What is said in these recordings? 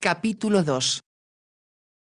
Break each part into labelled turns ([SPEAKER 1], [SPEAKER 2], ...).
[SPEAKER 1] Capítulo 2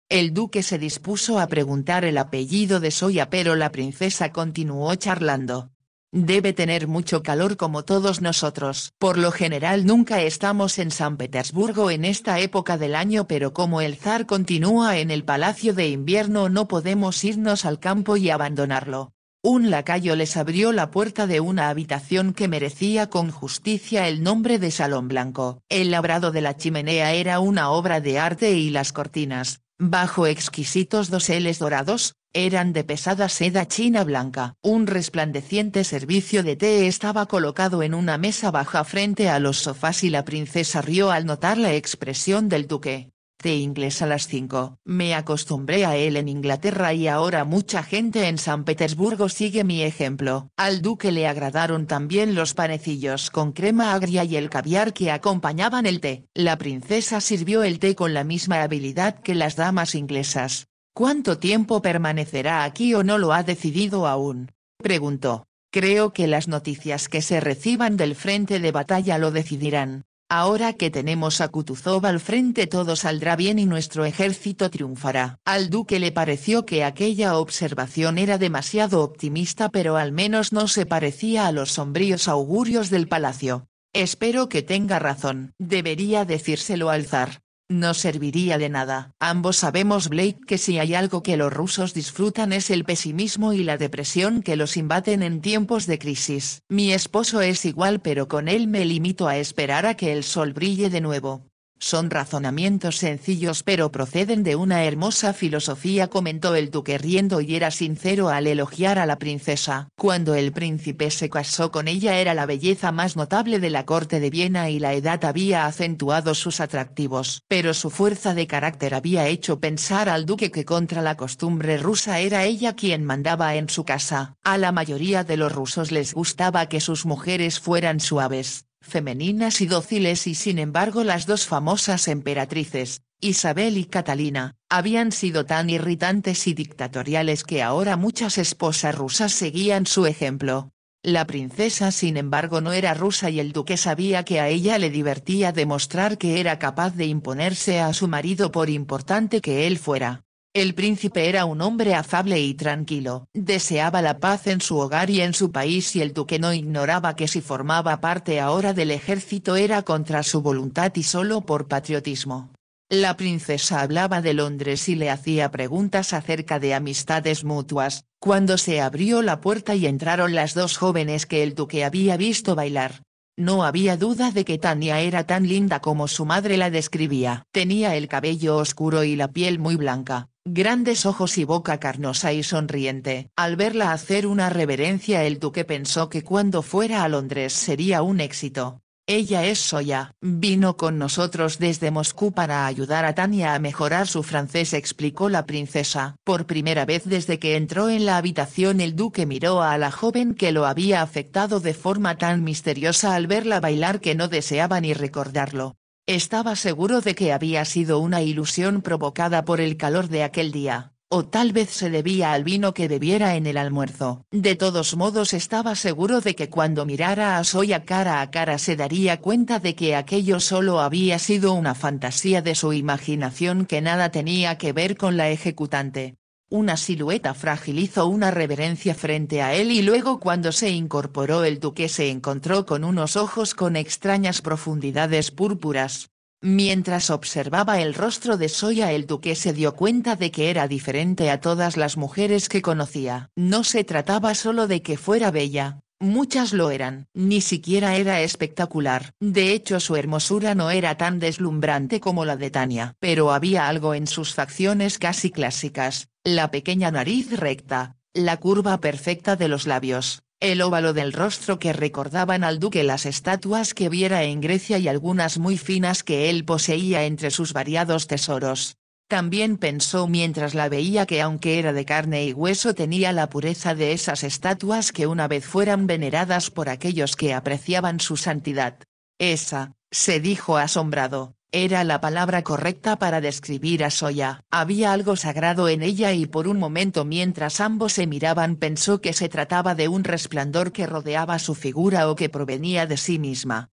[SPEAKER 1] el duque se dispuso a preguntar el apellido de Soya pero la princesa continuó charlando. Debe tener mucho calor como todos nosotros. Por lo general nunca estamos en San Petersburgo en esta época del año pero como el zar continúa en el palacio de invierno no podemos irnos al campo y abandonarlo un lacayo les abrió la puerta de una habitación que merecía con justicia el nombre de Salón Blanco. El labrado de la chimenea era una obra de arte y las cortinas, bajo exquisitos doseles dorados, eran de pesada seda china blanca. Un resplandeciente servicio de té estaba colocado en una mesa baja frente a los sofás y la princesa rió al notar la expresión del duque de inglés a las 5. Me acostumbré a él en Inglaterra y ahora mucha gente en San Petersburgo sigue mi ejemplo. Al duque le agradaron también los panecillos con crema agria y el caviar que acompañaban el té. La princesa sirvió el té con la misma habilidad que las damas inglesas. ¿Cuánto tiempo permanecerá aquí o no lo ha decidido aún? preguntó. Creo que las noticias que se reciban del frente de batalla lo decidirán. Ahora que tenemos a Kutuzov al frente todo saldrá bien y nuestro ejército triunfará. Al duque le pareció que aquella observación era demasiado optimista pero al menos no se parecía a los sombríos augurios del palacio. Espero que tenga razón. Debería decírselo al zar. No serviría de nada. Ambos sabemos Blake que si hay algo que los rusos disfrutan es el pesimismo y la depresión que los invaden en tiempos de crisis. Mi esposo es igual pero con él me limito a esperar a que el sol brille de nuevo. Son razonamientos sencillos pero proceden de una hermosa filosofía comentó el duque riendo y era sincero al elogiar a la princesa. Cuando el príncipe se casó con ella era la belleza más notable de la corte de Viena y la edad había acentuado sus atractivos. Pero su fuerza de carácter había hecho pensar al duque que contra la costumbre rusa era ella quien mandaba en su casa. A la mayoría de los rusos les gustaba que sus mujeres fueran suaves, femeninas y dóciles y sin embargo las dos famosas emperatrices, Isabel y Catalina, habían sido tan irritantes y dictatoriales que ahora muchas esposas rusas seguían su ejemplo. La princesa sin embargo no era rusa y el duque sabía que a ella le divertía demostrar que era capaz de imponerse a su marido por importante que él fuera. El príncipe era un hombre afable y tranquilo, deseaba la paz en su hogar y en su país y el duque no ignoraba que si formaba parte ahora del ejército era contra su voluntad y solo por patriotismo. La princesa hablaba de Londres y le hacía preguntas acerca de amistades mutuas, cuando se abrió la puerta y entraron las dos jóvenes que el duque había visto bailar. No había duda de que Tania era tan linda como su madre la describía. Tenía el cabello oscuro y la piel muy blanca, grandes ojos y boca carnosa y sonriente. Al verla hacer una reverencia el duque pensó que cuando fuera a Londres sería un éxito. Ella es Soya. Vino con nosotros desde Moscú para ayudar a Tania a mejorar su francés, explicó la princesa. Por primera vez desde que entró en la habitación el duque miró a la joven que lo había afectado de forma tan misteriosa al verla bailar que no deseaba ni recordarlo. Estaba seguro de que había sido una ilusión provocada por el calor de aquel día, o tal vez se debía al vino que bebiera en el almuerzo. De todos modos estaba seguro de que cuando mirara a Soya cara a cara se daría cuenta de que aquello solo había sido una fantasía de su imaginación que nada tenía que ver con la ejecutante. Una silueta frágil hizo una reverencia frente a él y luego cuando se incorporó el duque se encontró con unos ojos con extrañas profundidades púrpuras. Mientras observaba el rostro de Soya el duque se dio cuenta de que era diferente a todas las mujeres que conocía. No se trataba solo de que fuera bella, Muchas lo eran. Ni siquiera era espectacular. De hecho su hermosura no era tan deslumbrante como la de Tania. Pero había algo en sus facciones casi clásicas, la pequeña nariz recta, la curva perfecta de los labios, el óvalo del rostro que recordaban al duque las estatuas que viera en Grecia y algunas muy finas que él poseía entre sus variados tesoros. También pensó mientras la veía que aunque era de carne y hueso tenía la pureza de esas estatuas que una vez fueran veneradas por aquellos que apreciaban su santidad. Esa, se dijo asombrado, era la palabra correcta para describir a Soya. Había algo sagrado en ella y por un momento mientras ambos se miraban pensó que se trataba de un resplandor que rodeaba su figura o que provenía de sí misma.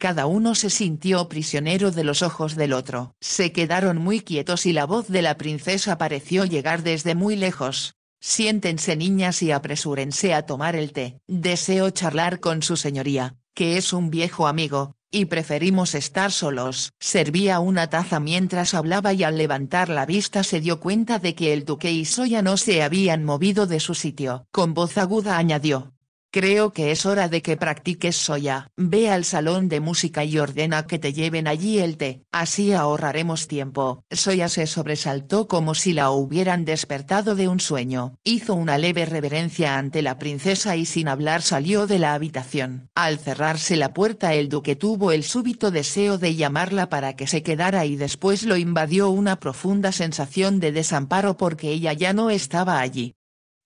[SPEAKER 1] Cada uno se sintió prisionero de los ojos del otro. Se quedaron muy quietos y la voz de la princesa pareció llegar desde muy lejos. Siéntense niñas y apresúrense a tomar el té. Deseo charlar con su señoría, que es un viejo amigo, y preferimos estar solos. Servía una taza mientras hablaba y al levantar la vista se dio cuenta de que el duque y Soya no se habían movido de su sitio. Con voz aguda añadió, Creo que es hora de que practiques soya. Ve al salón de música y ordena que te lleven allí el té, así ahorraremos tiempo. Soya se sobresaltó como si la hubieran despertado de un sueño. Hizo una leve reverencia ante la princesa y sin hablar salió de la habitación. Al cerrarse la puerta el duque tuvo el súbito deseo de llamarla para que se quedara y después lo invadió una profunda sensación de desamparo porque ella ya no estaba allí.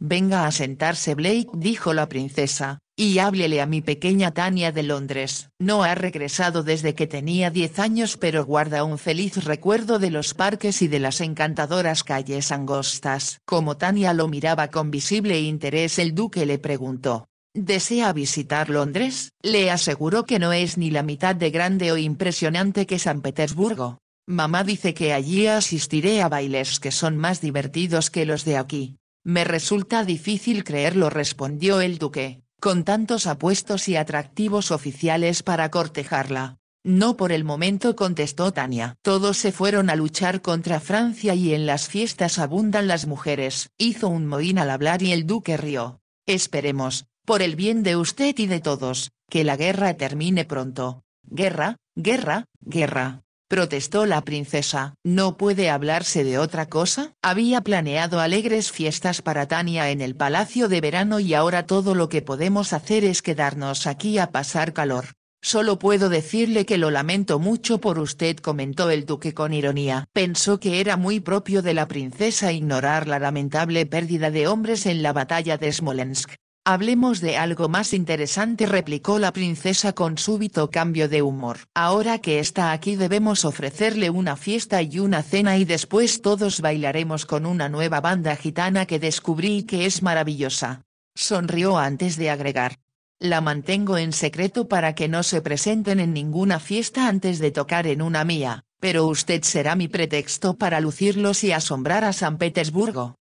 [SPEAKER 1] Venga a sentarse Blake, dijo la princesa, y háblele a mi pequeña Tania de Londres. No ha regresado desde que tenía 10 años pero guarda un feliz recuerdo de los parques y de las encantadoras calles angostas. Como Tania lo miraba con visible interés el duque le preguntó. ¿Desea visitar Londres? Le aseguró que no es ni la mitad de grande o impresionante que San Petersburgo. Mamá dice que allí asistiré a bailes que son más divertidos que los de aquí. Me resulta difícil creerlo, respondió el duque, con tantos apuestos y atractivos oficiales para cortejarla. No por el momento contestó Tania. Todos se fueron a luchar contra Francia y en las fiestas abundan las mujeres. Hizo un mohín al hablar y el duque rió. Esperemos, por el bien de usted y de todos, que la guerra termine pronto. Guerra, guerra, guerra protestó la princesa. ¿No puede hablarse de otra cosa? Había planeado alegres fiestas para Tania en el palacio de verano y ahora todo lo que podemos hacer es quedarnos aquí a pasar calor. Solo puedo decirle que lo lamento mucho por usted, comentó el duque con ironía. Pensó que era muy propio de la princesa ignorar la lamentable pérdida de hombres en la batalla de Smolensk. Hablemos de algo más interesante, replicó la princesa con súbito cambio de humor. Ahora que está aquí debemos ofrecerle una fiesta y una cena y después todos bailaremos con una nueva banda gitana que descubrí que es maravillosa. Sonrió antes de agregar. La mantengo en secreto para que no se presenten en ninguna fiesta antes de tocar en una mía, pero usted será mi pretexto para lucirlos y asombrar a San Petersburgo.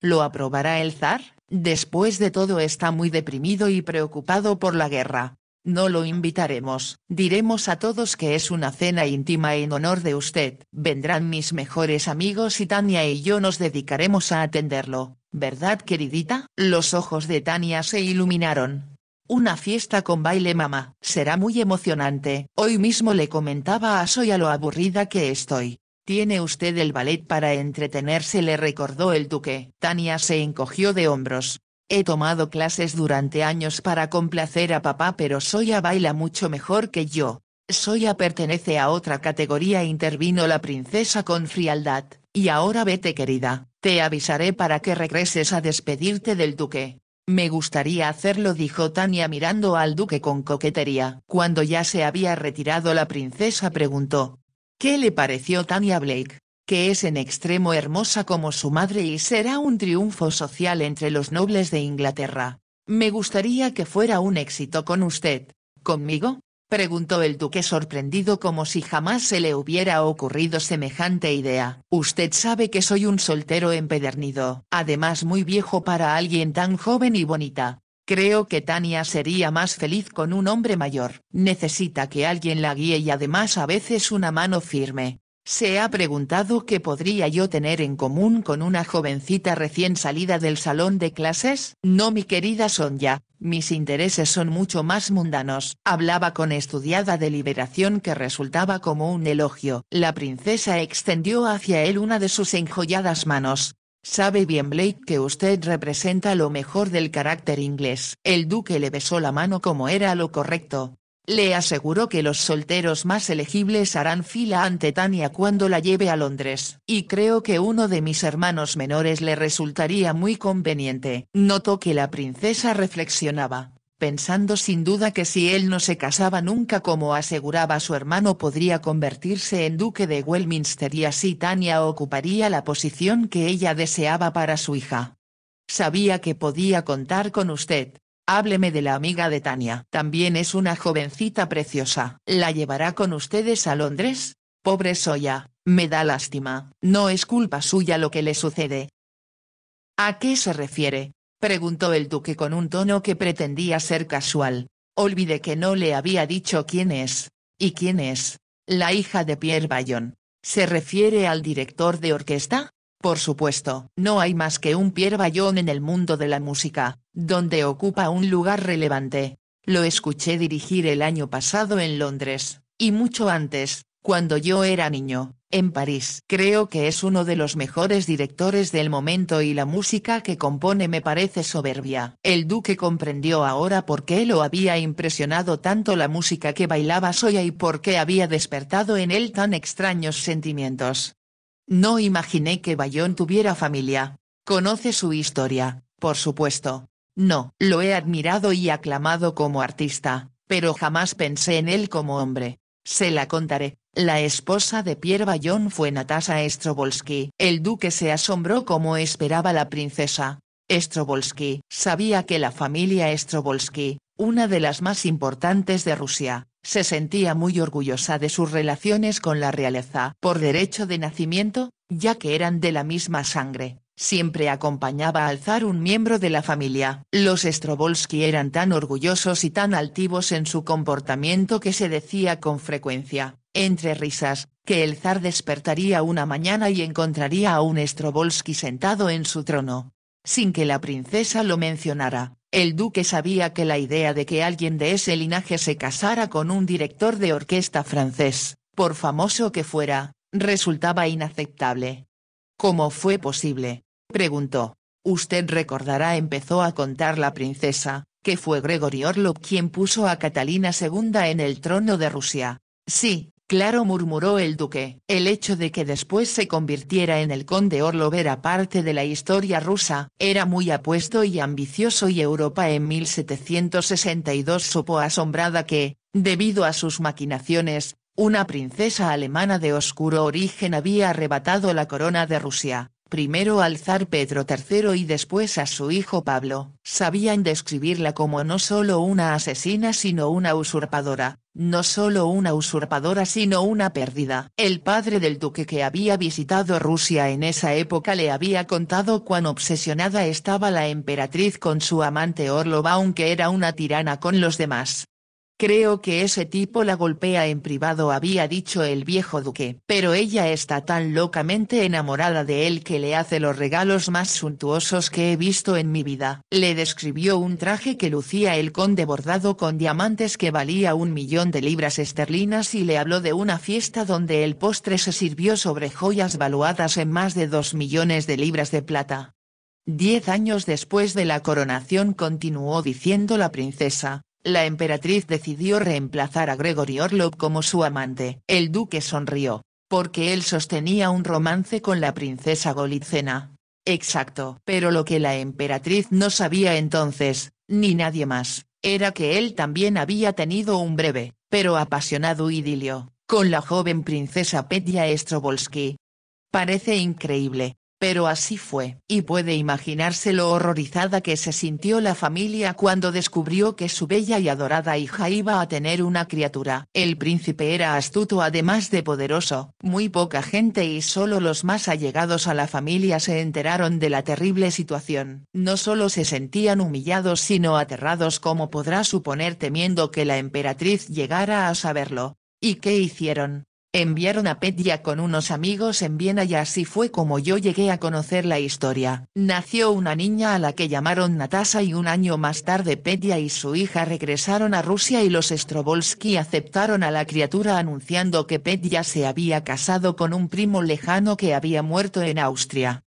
[SPEAKER 1] ¿Lo aprobará el zar? Después de todo está muy deprimido y preocupado por la guerra. No lo invitaremos, diremos a todos que es una cena íntima en honor de usted. Vendrán mis mejores amigos y Tania y yo nos dedicaremos a atenderlo, ¿verdad queridita? Los ojos de Tania se iluminaron. Una fiesta con baile mamá, será muy emocionante. Hoy mismo le comentaba a Soya lo aburrida que estoy. Tiene usted el ballet para entretenerse, le recordó el duque. Tania se encogió de hombros. He tomado clases durante años para complacer a papá, pero Soya baila mucho mejor que yo. Soya pertenece a otra categoría, intervino la princesa con frialdad. Y ahora vete, querida. Te avisaré para que regreses a despedirte del duque. Me gustaría hacerlo, dijo Tania mirando al duque con coquetería. Cuando ya se había retirado, la princesa preguntó, ¿Qué le pareció Tania Blake? Que es en extremo hermosa como su madre y será un triunfo social entre los nobles de Inglaterra. Me gustaría que fuera un éxito con usted. ¿Conmigo? preguntó el duque sorprendido como si jamás se le hubiera ocurrido semejante idea. Usted sabe que soy un soltero empedernido, además muy viejo para alguien tan joven y bonita. Creo que Tania sería más feliz con un hombre mayor. Necesita que alguien la guíe y además a veces una mano firme. Se ha preguntado qué podría yo tener en común con una jovencita recién salida del salón de clases. No mi querida Sonia, mis intereses son mucho más mundanos. Hablaba con estudiada deliberación que resultaba como un elogio. La princesa extendió hacia él una de sus enjolladas manos, Sabe bien Blake que usted representa lo mejor del carácter inglés. El duque le besó la mano como era lo correcto. Le aseguró que los solteros más elegibles harán fila ante Tania cuando la lleve a Londres, y creo que uno de mis hermanos menores le resultaría muy conveniente. Notó que la princesa reflexionaba pensando sin duda que si él no se casaba nunca como aseguraba su hermano podría convertirse en duque de Westminster y así Tania ocuparía la posición que ella deseaba para su hija. Sabía que podía contar con usted. Hábleme de la amiga de Tania. También es una jovencita preciosa. ¿La llevará con ustedes a Londres? Pobre Soya, me da lástima. No es culpa suya lo que le sucede. ¿A qué se refiere? preguntó el duque con un tono que pretendía ser casual. Olvidé que no le había dicho quién es. ¿Y quién es? La hija de Pierre Bayon. ¿Se refiere al director de orquesta? Por supuesto, no hay más que un Pierre Bayon en el mundo de la música, donde ocupa un lugar relevante. Lo escuché dirigir el año pasado en Londres, y mucho antes, cuando yo era niño, en París. Creo que es uno de los mejores directores del momento y la música que compone me parece soberbia. El duque comprendió ahora por qué lo había impresionado tanto la música que bailaba Soya y por qué había despertado en él tan extraños sentimientos. No imaginé que Bayón tuviera familia. Conoce su historia, por supuesto. No, lo he admirado y aclamado como artista, pero jamás pensé en él como hombre. Se la contaré, la esposa de Pierre Bayon fue Natasha Strobolsky. El duque se asombró como esperaba la princesa. Strobolsky sabía que la familia Strobolsky, una de las más importantes de Rusia, se sentía muy orgullosa de sus relaciones con la realeza por derecho de nacimiento, ya que eran de la misma sangre. Siempre acompañaba a alzar un miembro de la familia. Los Strobolsky eran tan orgullosos y tan altivos en su comportamiento que se decía con frecuencia, entre risas, que el zar despertaría una mañana y encontraría a un Strovolsky sentado en su trono. Sin que la princesa lo mencionara, el duque sabía que la idea de que alguien de ese linaje se casara con un director de orquesta francés, por famoso que fuera, resultaba inaceptable. ¿Cómo fue posible? preguntó. Usted recordará empezó a contar la princesa, que fue Gregory Orlov quien puso a Catalina II en el trono de Rusia. Sí, Claro murmuró el duque. El hecho de que después se convirtiera en el conde Orlov era parte de la historia rusa, era muy apuesto y ambicioso y Europa en 1762 supo asombrada que, debido a sus maquinaciones, una princesa alemana de oscuro origen había arrebatado la corona de Rusia primero al zar Pedro III y después a su hijo Pablo, sabían describirla como no solo una asesina sino una usurpadora, no solo una usurpadora sino una pérdida. El padre del duque que había visitado Rusia en esa época le había contado cuán obsesionada estaba la emperatriz con su amante Orlova aunque era una tirana con los demás. Creo que ese tipo la golpea en privado había dicho el viejo duque. Pero ella está tan locamente enamorada de él que le hace los regalos más suntuosos que he visto en mi vida. Le describió un traje que lucía el conde bordado con diamantes que valía un millón de libras esterlinas y le habló de una fiesta donde el postre se sirvió sobre joyas valuadas en más de dos millones de libras de plata. Diez años después de la coronación continuó diciendo la princesa, la emperatriz decidió reemplazar a Gregory Orlov como su amante. El duque sonrió, porque él sostenía un romance con la princesa Golitsena. Exacto. Pero lo que la emperatriz no sabía entonces, ni nadie más, era que él también había tenido un breve, pero apasionado idilio, con la joven princesa Petya Strovolsky. Parece increíble, pero así fue, y puede imaginarse lo horrorizada que se sintió la familia cuando descubrió que su bella y adorada hija iba a tener una criatura. El príncipe era astuto además de poderoso, muy poca gente y solo los más allegados a la familia se enteraron de la terrible situación. No solo se sentían humillados sino aterrados como podrá suponer temiendo que la emperatriz llegara a saberlo. ¿Y qué hicieron? Enviaron a Petya con unos amigos en Viena y así fue como yo llegué a conocer la historia. Nació una niña a la que llamaron Natasha y un año más tarde Petya y su hija regresaron a Rusia y los Strobolsky aceptaron a la criatura anunciando que Petya se había casado con un primo lejano que había muerto en Austria.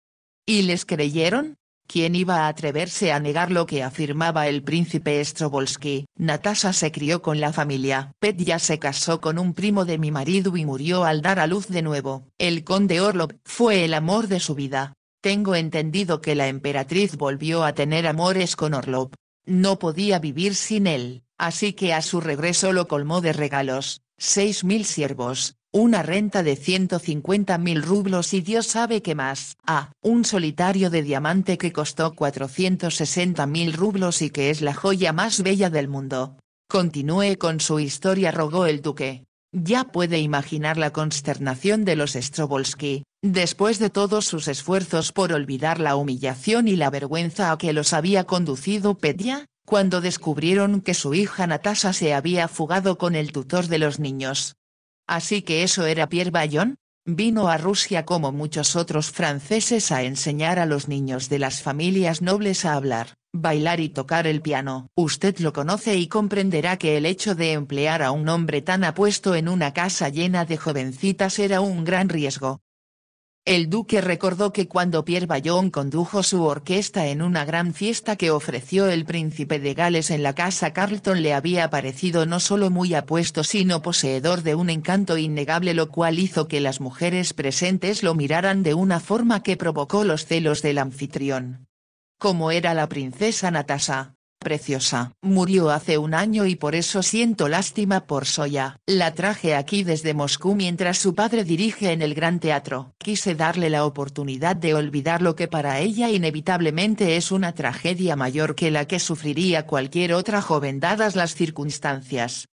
[SPEAKER 1] ¿Y les creyeron? ¿Quién iba a atreverse a negar lo que afirmaba el príncipe Strobolsky? Natasha se crió con la familia. Pet ya se casó con un primo de mi marido y murió al dar a luz de nuevo. El conde Orlov fue el amor de su vida. Tengo entendido que la emperatriz volvió a tener amores con Orlov. No podía vivir sin él, así que a su regreso lo colmó de regalos, seis mil siervos, una renta de 150.000 rublos y Dios sabe qué más. Ah, un solitario de diamante que costó 460.000 mil rublos y que es la joya más bella del mundo. Continúe con su historia, rogó el duque. Ya puede imaginar la consternación de los Strobolsky, después de todos sus esfuerzos por olvidar la humillación y la vergüenza a que los había conducido Petia, cuando descubrieron que su hija Natasha se había fugado con el tutor de los niños. Así que eso era Pierre Bayon, vino a Rusia como muchos otros franceses a enseñar a los niños de las familias nobles a hablar, bailar y tocar el piano. Usted lo conoce y comprenderá que el hecho de emplear a un hombre tan apuesto en una casa llena de jovencitas era un gran riesgo, el duque recordó que cuando Pierre Bayon condujo su orquesta en una gran fiesta que ofreció el príncipe de Gales en la casa Carlton le había parecido no solo muy apuesto sino poseedor de un encanto innegable lo cual hizo que las mujeres presentes lo miraran de una forma que provocó los celos del anfitrión. Como era la princesa Natasha preciosa. Murió hace un año y por eso siento lástima por Soya. La traje aquí desde Moscú mientras su padre dirige en el Gran Teatro. Quise darle la oportunidad de olvidar lo que para ella inevitablemente es una tragedia mayor que la que sufriría cualquier otra joven dadas las circunstancias.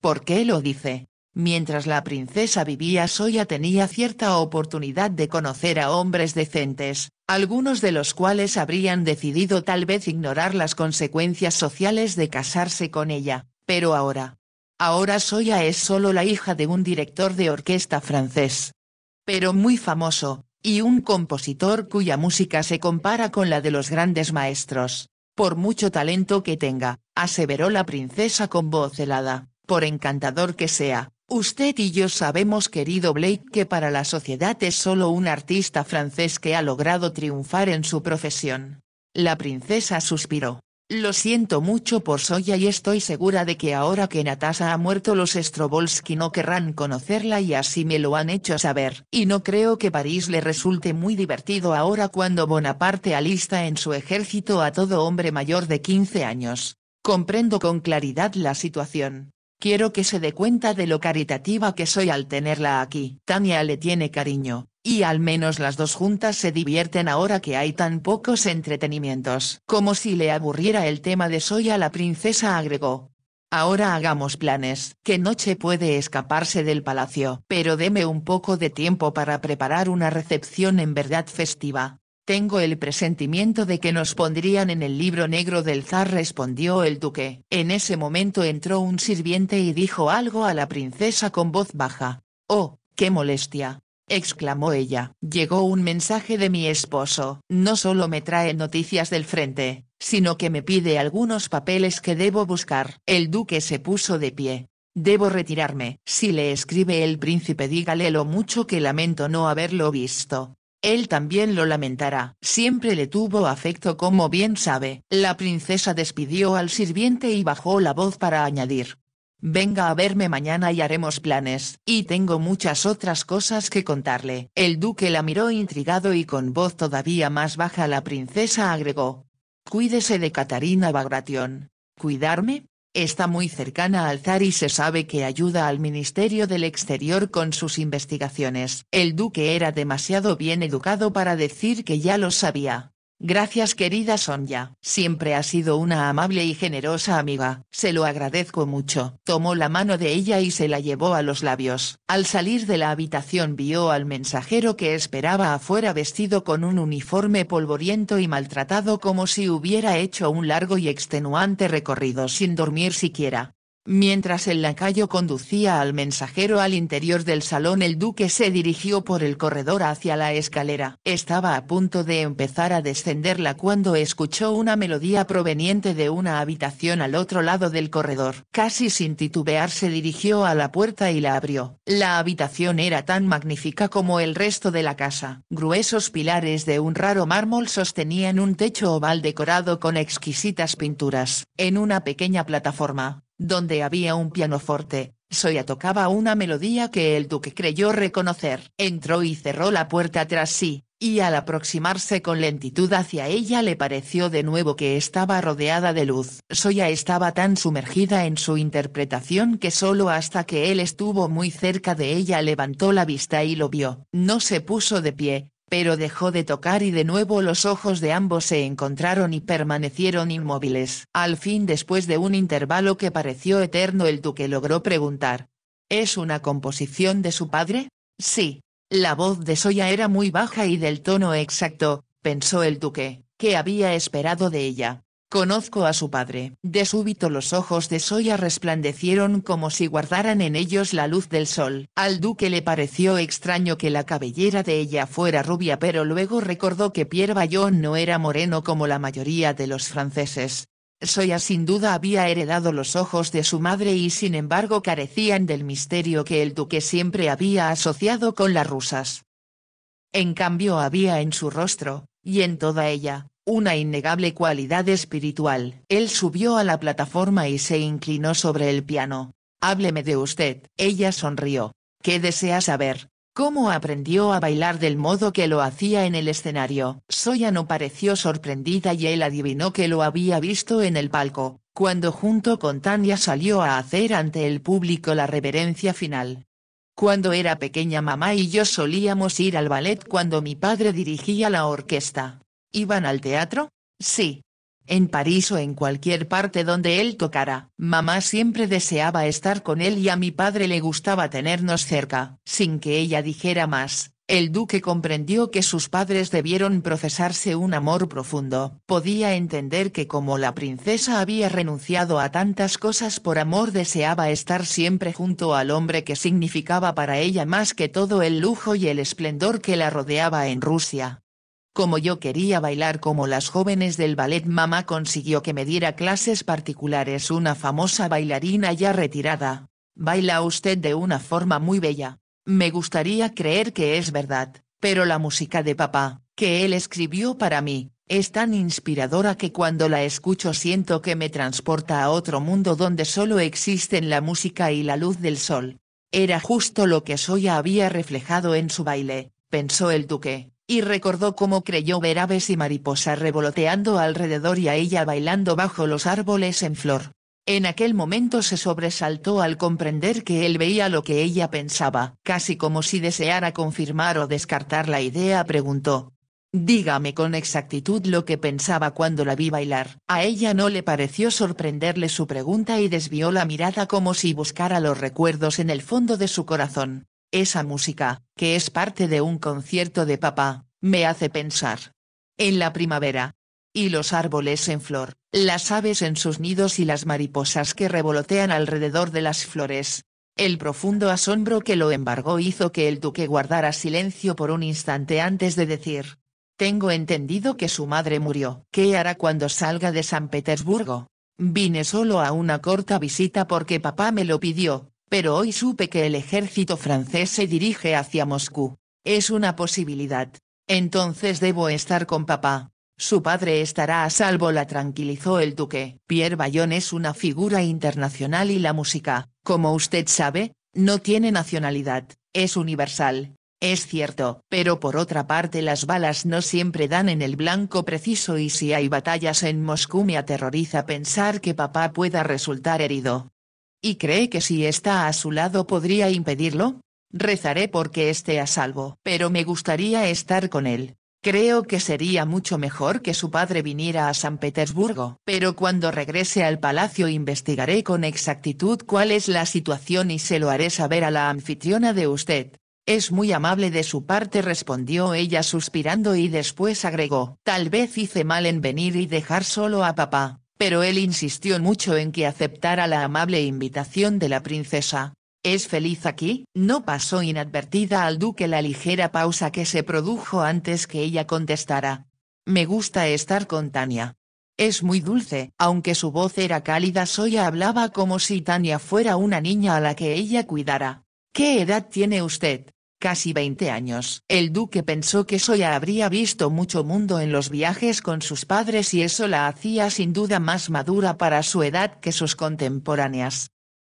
[SPEAKER 1] ¿Por qué lo dice? Mientras la princesa vivía Soya tenía cierta oportunidad de conocer a hombres decentes, algunos de los cuales habrían decidido tal vez ignorar las consecuencias sociales de casarse con ella, pero ahora. Ahora Soya es solo la hija de un director de orquesta francés. Pero muy famoso, y un compositor cuya música se compara con la de los grandes maestros. Por mucho talento que tenga, aseveró la princesa con voz helada, por encantador que sea, Usted y yo sabemos, querido Blake, que para la sociedad es solo un artista francés que ha logrado triunfar en su profesión. La princesa suspiró. Lo siento mucho por Soya y estoy segura de que ahora que Natasha ha muerto los Strobolsky no querrán conocerla y así me lo han hecho saber. Y no creo que París le resulte muy divertido ahora cuando Bonaparte alista en su ejército a todo hombre mayor de 15 años. Comprendo con claridad la situación. Quiero que se dé cuenta de lo caritativa que soy al tenerla aquí. Tania le tiene cariño, y al menos las dos juntas se divierten ahora que hay tan pocos entretenimientos. Como si le aburriera el tema de Soy la princesa agregó. Ahora hagamos planes. Que noche puede escaparse del palacio. Pero deme un poco de tiempo para preparar una recepción en verdad festiva. Tengo el presentimiento de que nos pondrían en el libro negro del zar respondió el duque. En ese momento entró un sirviente y dijo algo a la princesa con voz baja. Oh, qué molestia exclamó ella. Llegó un mensaje de mi esposo. No solo me trae noticias del frente, sino que me pide algunos papeles que debo buscar. El duque se puso de pie. Debo retirarme. Si le escribe el príncipe dígale lo mucho que lamento no haberlo visto. Él también lo lamentará. Siempre le tuvo afecto como bien sabe. La princesa despidió al sirviente y bajó la voz para añadir. Venga a verme mañana y haremos planes. Y tengo muchas otras cosas que contarle. El duque la miró intrigado y con voz todavía más baja la princesa agregó. Cuídese de Catarina Bagration. ¿Cuidarme? Está muy cercana al zar y se sabe que ayuda al Ministerio del Exterior con sus investigaciones. El duque era demasiado bien educado para decir que ya lo sabía. Gracias querida Sonia, siempre ha sido una amable y generosa amiga, se lo agradezco mucho. Tomó la mano de ella y se la llevó a los labios. Al salir de la habitación vio al mensajero que esperaba afuera vestido con un uniforme polvoriento y maltratado como si hubiera hecho un largo y extenuante recorrido sin dormir siquiera. Mientras el lacayo conducía al mensajero al interior del salón el duque se dirigió por el corredor hacia la escalera. Estaba a punto de empezar a descenderla cuando escuchó una melodía proveniente de una habitación al otro lado del corredor. Casi sin titubear se dirigió a la puerta y la abrió. La habitación era tan magnífica como el resto de la casa. Gruesos pilares de un raro mármol sostenían un techo oval decorado con exquisitas pinturas. En una pequeña plataforma, donde había un pianoforte, Soya tocaba una melodía que el duque creyó reconocer. Entró y cerró la puerta tras sí, y al aproximarse con lentitud hacia ella le pareció de nuevo que estaba rodeada de luz. Soya estaba tan sumergida en su interpretación que solo hasta que él estuvo muy cerca de ella levantó la vista y lo vio. No se puso de pie, pero dejó de tocar y de nuevo los ojos de ambos se encontraron y permanecieron inmóviles. Al fin después de un intervalo que pareció eterno el duque logró preguntar. ¿Es una composición de su padre? Sí. La voz de Soya era muy baja y del tono exacto, pensó el duque, que había esperado de ella. Conozco a su padre. De súbito los ojos de Soya resplandecieron como si guardaran en ellos la luz del sol. Al duque le pareció extraño que la cabellera de ella fuera rubia pero luego recordó que Pierre Bayon no era moreno como la mayoría de los franceses. Soya sin duda había heredado los ojos de su madre y sin embargo carecían del misterio que el duque siempre había asociado con las rusas. En cambio había en su rostro, y en toda ella, una innegable cualidad espiritual. Él subió a la plataforma y se inclinó sobre el piano. Hábleme de usted. Ella sonrió. ¿Qué desea saber? ¿Cómo aprendió a bailar del modo que lo hacía en el escenario? Soya no pareció sorprendida y él adivinó que lo había visto en el palco, cuando junto con Tania salió a hacer ante el público la reverencia final. Cuando era pequeña mamá y yo solíamos ir al ballet cuando mi padre dirigía la orquesta. ¿Iban al teatro? Sí. En París o en cualquier parte donde él tocara. Mamá siempre deseaba estar con él y a mi padre le gustaba tenernos cerca. Sin que ella dijera más, el duque comprendió que sus padres debieron procesarse un amor profundo. Podía entender que como la princesa había renunciado a tantas cosas por amor deseaba estar siempre junto al hombre que significaba para ella más que todo el lujo y el esplendor que la rodeaba en Rusia. Como yo quería bailar como las jóvenes del ballet, mamá consiguió que me diera clases particulares una famosa bailarina ya retirada. Baila usted de una forma muy bella. Me gustaría creer que es verdad, pero la música de papá, que él escribió para mí, es tan inspiradora que cuando la escucho siento que me transporta a otro mundo donde solo existen la música y la luz del sol. Era justo lo que Soya había reflejado en su baile, pensó el duque y recordó cómo creyó ver aves y mariposas revoloteando alrededor y a ella bailando bajo los árboles en flor. En aquel momento se sobresaltó al comprender que él veía lo que ella pensaba. Casi como si deseara confirmar o descartar la idea, preguntó. Dígame con exactitud lo que pensaba cuando la vi bailar. A ella no le pareció sorprenderle su pregunta y desvió la mirada como si buscara los recuerdos en el fondo de su corazón. Esa música, que es parte de un concierto de papá, me hace pensar. En la primavera. Y los árboles en flor, las aves en sus nidos y las mariposas que revolotean alrededor de las flores. El profundo asombro que lo embargó hizo que el duque guardara silencio por un instante antes de decir. Tengo entendido que su madre murió. ¿Qué hará cuando salga de San Petersburgo? Vine solo a una corta visita porque papá me lo pidió, pero hoy supe que el ejército francés se dirige hacia Moscú. Es una posibilidad. Entonces debo estar con papá. Su padre estará a salvo, la tranquilizó el duque. Pierre Bayon es una figura internacional y la música, como usted sabe, no tiene nacionalidad, es universal. Es cierto, pero por otra parte las balas no siempre dan en el blanco preciso y si hay batallas en Moscú me aterroriza pensar que papá pueda resultar herido y cree que si está a su lado podría impedirlo. Rezaré porque esté a salvo, pero me gustaría estar con él. Creo que sería mucho mejor que su padre viniera a San Petersburgo, pero cuando regrese al palacio investigaré con exactitud cuál es la situación y se lo haré saber a la anfitriona de usted. Es muy amable de su parte, respondió ella suspirando y después agregó, tal vez hice mal en venir y dejar solo a papá pero él insistió mucho en que aceptara la amable invitación de la princesa. ¿Es feliz aquí? No pasó inadvertida al duque la ligera pausa que se produjo antes que ella contestara. Me gusta estar con Tania. Es muy dulce, aunque su voz era cálida Soya hablaba como si Tania fuera una niña a la que ella cuidara. ¿Qué edad tiene usted? casi 20 años. El duque pensó que Soya habría visto mucho mundo en los viajes con sus padres y eso la hacía sin duda más madura para su edad que sus contemporáneas.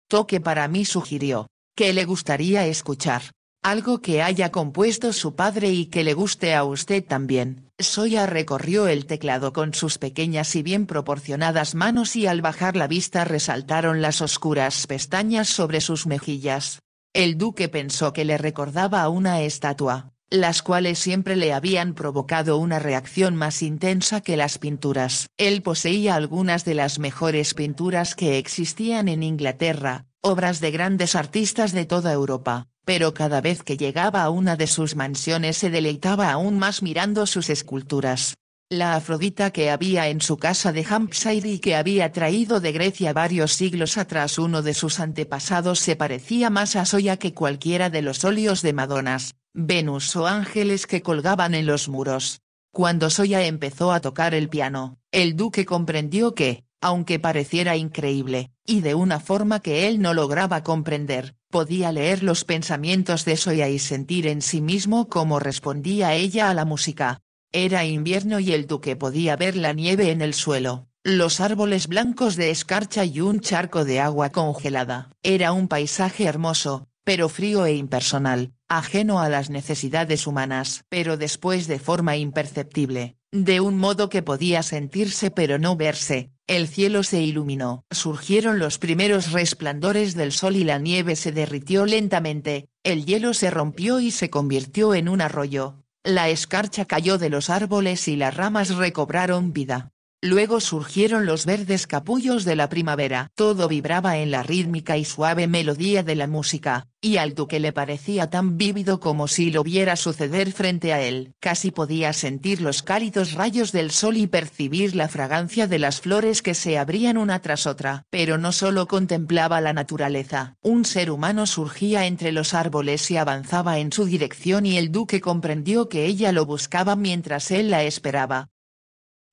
[SPEAKER 1] Toque para mí sugirió, que le gustaría escuchar, algo que haya compuesto su padre y que le guste a usted también. Soya recorrió el teclado con sus pequeñas y bien proporcionadas manos y al bajar la vista resaltaron las oscuras pestañas sobre sus mejillas. El duque pensó que le recordaba a una estatua, las cuales siempre le habían provocado una reacción más intensa que las pinturas. Él poseía algunas de las mejores pinturas que existían en Inglaterra, obras de grandes artistas de toda Europa, pero cada vez que llegaba a una de sus mansiones se deleitaba aún más mirando sus esculturas la Afrodita que había en su casa de Hampshire y que había traído de Grecia varios siglos atrás uno de sus antepasados se parecía más a Soya que cualquiera de los óleos de Madonas, Venus o ángeles que colgaban en los muros. Cuando Soya empezó a tocar el piano, el duque comprendió que, aunque pareciera increíble, y de una forma que él no lograba comprender, podía leer los pensamientos de Soya y sentir en sí mismo cómo respondía ella a la música. Era invierno y el duque podía ver la nieve en el suelo, los árboles blancos de escarcha y un charco de agua congelada. Era un paisaje hermoso, pero frío e impersonal, ajeno a las necesidades humanas, pero después de forma imperceptible, de un modo que podía sentirse pero no verse, el cielo se iluminó. Surgieron los primeros resplandores del sol y la nieve se derritió lentamente, el hielo se rompió y se convirtió en un arroyo, la escarcha cayó de los árboles y las ramas recobraron vida. Luego surgieron los verdes capullos de la primavera. Todo vibraba en la rítmica y suave melodía de la música, y al duque le parecía tan vívido como si lo viera suceder frente a él. Casi podía sentir los cálidos rayos del sol y percibir la fragancia de las flores que se abrían una tras otra. Pero no solo contemplaba la naturaleza, un ser humano surgía entre los árboles y avanzaba en su dirección y el duque comprendió que ella lo buscaba mientras él la esperaba.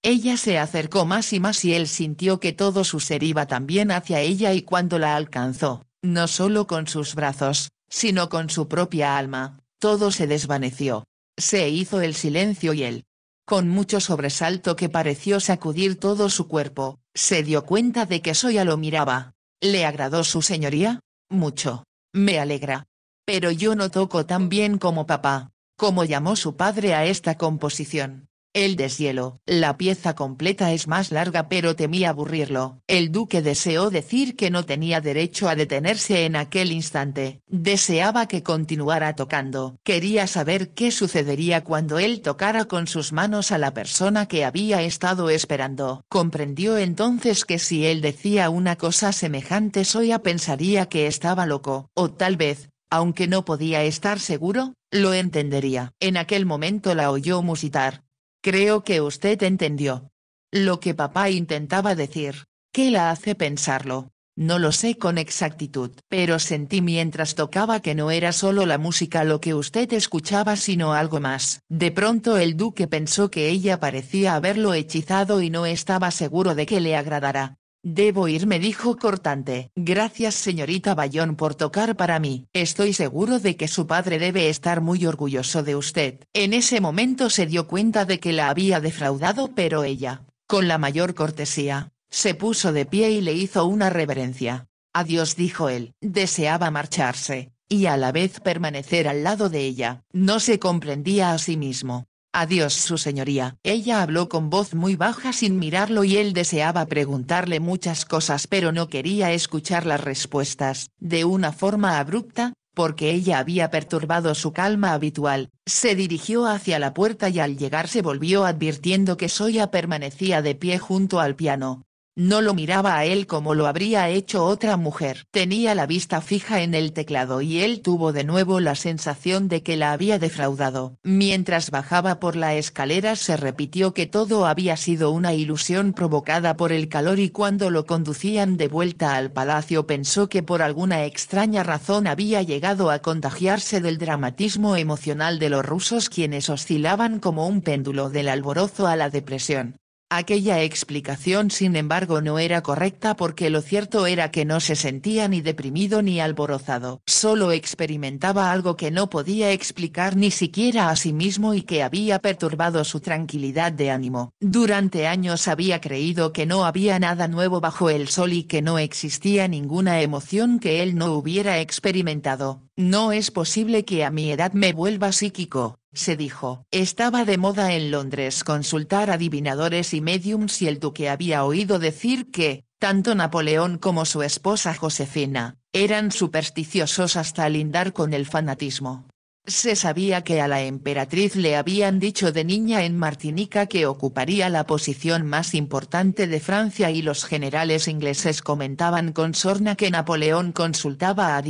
[SPEAKER 1] Ella se acercó más y más y él sintió que todo su ser iba también hacia ella y cuando la alcanzó, no solo con sus brazos, sino con su propia alma, todo se desvaneció. Se hizo el silencio y él, con mucho sobresalto que pareció sacudir todo su cuerpo, se dio cuenta de que Soya lo miraba. ¿Le agradó su señoría? Mucho. Me alegra. Pero yo no toco tan bien como papá, como llamó su padre a esta composición el deshielo. La pieza completa es más larga pero temía aburrirlo. El duque deseó decir que no tenía derecho a detenerse en aquel instante. Deseaba que continuara tocando. Quería saber qué sucedería cuando él tocara con sus manos a la persona que había estado esperando. Comprendió entonces que si él decía una cosa semejante Soya pensaría que estaba loco. O tal vez, aunque no podía estar seguro, lo entendería. En aquel momento la oyó musitar, Creo que usted entendió. Lo que papá intentaba decir, ¿qué la hace pensarlo? No lo sé con exactitud, pero sentí mientras tocaba que no era solo la música lo que usted escuchaba sino algo más. De pronto el duque pensó que ella parecía haberlo hechizado y no estaba seguro de que le agradara. Debo irme dijo cortante. Gracias señorita Bayón por tocar para mí. Estoy seguro de que su padre debe estar muy orgulloso de usted. En ese momento se dio cuenta de que la había defraudado pero ella, con la mayor cortesía, se puso de pie y le hizo una reverencia. Adiós dijo él. Deseaba marcharse, y a la vez permanecer al lado de ella. No se comprendía a sí mismo. Adiós su señoría. Ella habló con voz muy baja sin mirarlo y él deseaba preguntarle muchas cosas pero no quería escuchar las respuestas. De una forma abrupta, porque ella había perturbado su calma habitual, se dirigió hacia la puerta y al llegar se volvió advirtiendo que Soya permanecía de pie junto al piano, no lo miraba a él como lo habría hecho otra mujer. Tenía la vista fija en el teclado y él tuvo de nuevo la sensación de que la había defraudado. Mientras bajaba por la escalera se repitió que todo había sido una ilusión provocada por el calor y cuando lo conducían de vuelta al palacio pensó que por alguna extraña razón había llegado a contagiarse del dramatismo emocional de los rusos quienes oscilaban como un péndulo del alborozo a la depresión. Aquella explicación sin embargo no era correcta porque lo cierto era que no se sentía ni deprimido ni alborozado, solo experimentaba algo que no podía explicar ni siquiera a sí mismo y que había perturbado su tranquilidad de ánimo. Durante años había creído que no había nada nuevo bajo el sol y que no existía ninguna emoción que él no hubiera experimentado. No es posible que a mi edad me vuelva psíquico, se dijo. Estaba de moda en Londres consultar adivinadores y mediums y el duque había oído decir que, tanto Napoleón como su esposa Josefina, eran supersticiosos hasta lindar con el fanatismo. Se sabía que a la emperatriz le habían dicho de niña en Martinica que ocuparía la posición más importante de Francia y los generales ingleses comentaban con sorna que Napoleón consultaba a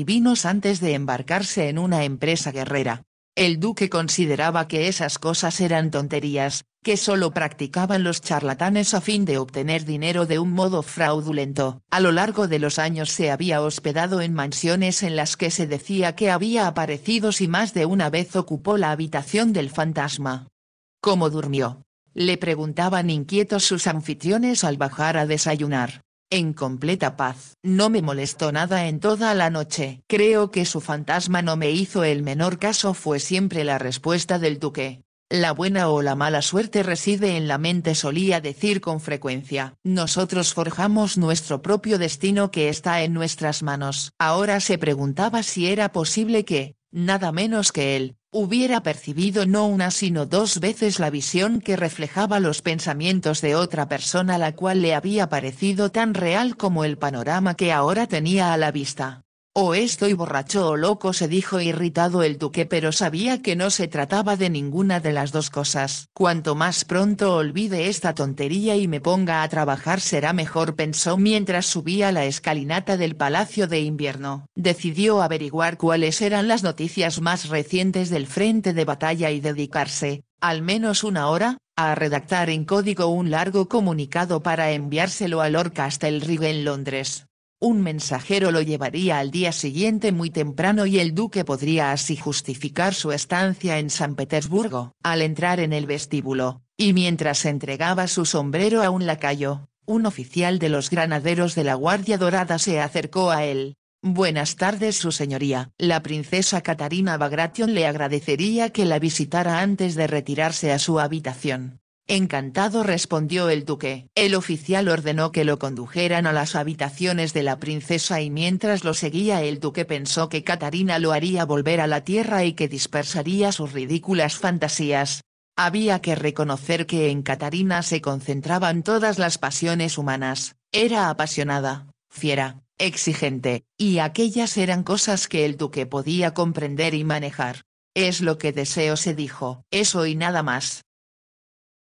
[SPEAKER 1] antes de embarcarse en una empresa guerrera. El duque consideraba que esas cosas eran tonterías, que solo practicaban los charlatanes a fin de obtener dinero de un modo fraudulento. A lo largo de los años se había hospedado en mansiones en las que se decía que había aparecido si más de una vez ocupó la habitación del fantasma. ¿Cómo durmió? Le preguntaban inquietos sus anfitriones al bajar a desayunar en completa paz. No me molestó nada en toda la noche. Creo que su fantasma no me hizo el menor caso fue siempre la respuesta del duque. La buena o la mala suerte reside en la mente solía decir con frecuencia. Nosotros forjamos nuestro propio destino que está en nuestras manos. Ahora se preguntaba si era posible que, nada menos que él, hubiera percibido no una sino dos veces la visión que reflejaba los pensamientos de otra persona la cual le había parecido tan real como el panorama que ahora tenía a la vista. O oh, estoy borracho o oh, loco se dijo irritado el duque pero sabía que no se trataba de ninguna de las dos cosas. Cuanto más pronto olvide esta tontería y me ponga a trabajar será mejor pensó mientras subía la escalinata del Palacio de Invierno. Decidió averiguar cuáles eran las noticias más recientes del frente de batalla y dedicarse, al menos una hora, a redactar en código un largo comunicado para enviárselo a el río en Londres. Un mensajero lo llevaría al día siguiente muy temprano y el duque podría así justificar su estancia en San Petersburgo. Al entrar en el vestíbulo, y mientras entregaba su sombrero a un lacayo, un oficial de los granaderos de la Guardia Dorada se acercó a él. Buenas tardes su señoría. La princesa Catarina Bagration le agradecería que la visitara antes de retirarse a su habitación. Encantado respondió el duque. El oficial ordenó que lo condujeran a las habitaciones de la princesa y mientras lo seguía el duque pensó que Catarina lo haría volver a la tierra y que dispersaría sus ridículas fantasías. Había que reconocer que en Catarina se concentraban todas las pasiones humanas, era apasionada, fiera, exigente, y aquellas eran cosas que el duque podía comprender y manejar. Es lo que deseo se dijo, eso y nada más.